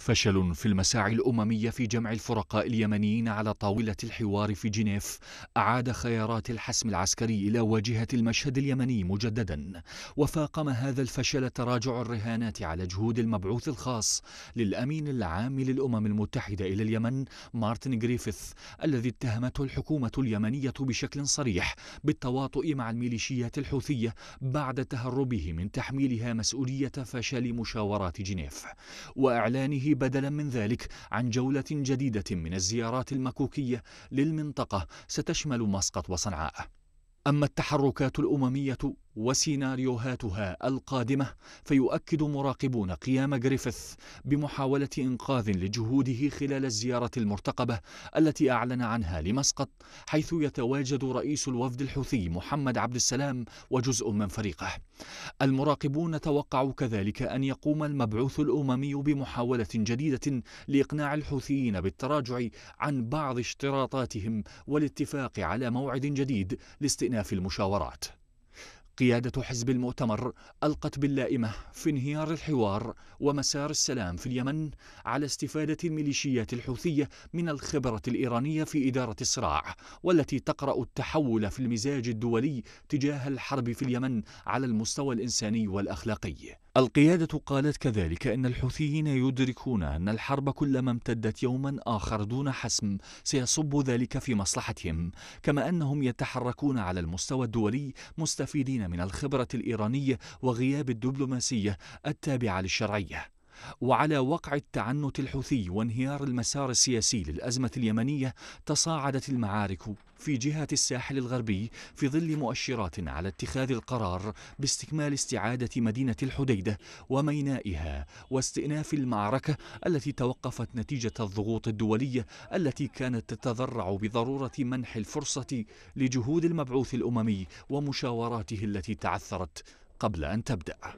فشل في المساعي الأممية في جمع الفرقاء اليمنيين على طاولة الحوار في جنيف أعاد خيارات الحسم العسكري إلى واجهة المشهد اليمني مجددا وفاقم هذا الفشل تراجع الرهانات على جهود المبعوث الخاص للأمين العام للأمم المتحدة إلى اليمن مارتن غريفيث الذي اتهمته الحكومة اليمنية بشكل صريح بالتواطؤ مع الميليشيات الحوثية بعد تهربه من تحميلها مسؤولية فشل مشاورات جنيف وإعلانه بدلا من ذلك عن جولة جديدة من الزيارات المكوكية للمنطقة ستشمل مسقط وصنعاء أما التحركات الأممية وسيناريوهاتها القادمة فيؤكد مراقبون قيام جريفيث بمحاولة إنقاذ لجهوده خلال الزيارة المرتقبة التي أعلن عنها لمسقط حيث يتواجد رئيس الوفد الحوثي محمد عبد السلام وجزء من فريقه المراقبون توقعوا كذلك أن يقوم المبعوث الأممي بمحاولة جديدة لإقناع الحوثيين بالتراجع عن بعض اشتراطاتهم والاتفاق على موعد جديد لاستئناف المشاورات قيادة حزب المؤتمر ألقت باللائمة في انهيار الحوار ومسار السلام في اليمن على استفادة الميليشيات الحوثية من الخبرة الإيرانية في إدارة الصراع والتي تقرأ التحول في المزاج الدولي تجاه الحرب في اليمن على المستوى الإنساني والأخلاقي القيادة قالت كذلك أن الحوثيين يدركون أن الحرب كلما امتدت يوما آخر دون حسم سيصب ذلك في مصلحتهم كما أنهم يتحركون على المستوى الدولي مستفيدين من الخبرة الإيرانية وغياب الدبلوماسية التابعة للشرعية وعلى وقع التعنت الحوثي وانهيار المسار السياسي للأزمة اليمنية تصاعدت المعارك في جهة الساحل الغربي في ظل مؤشرات على اتخاذ القرار باستكمال استعادة مدينة الحديدة ومينائها واستئناف المعركة التي توقفت نتيجة الضغوط الدولية التي كانت تتذرع بضرورة منح الفرصة لجهود المبعوث الأممي ومشاوراته التي تعثرت قبل أن تبدأ.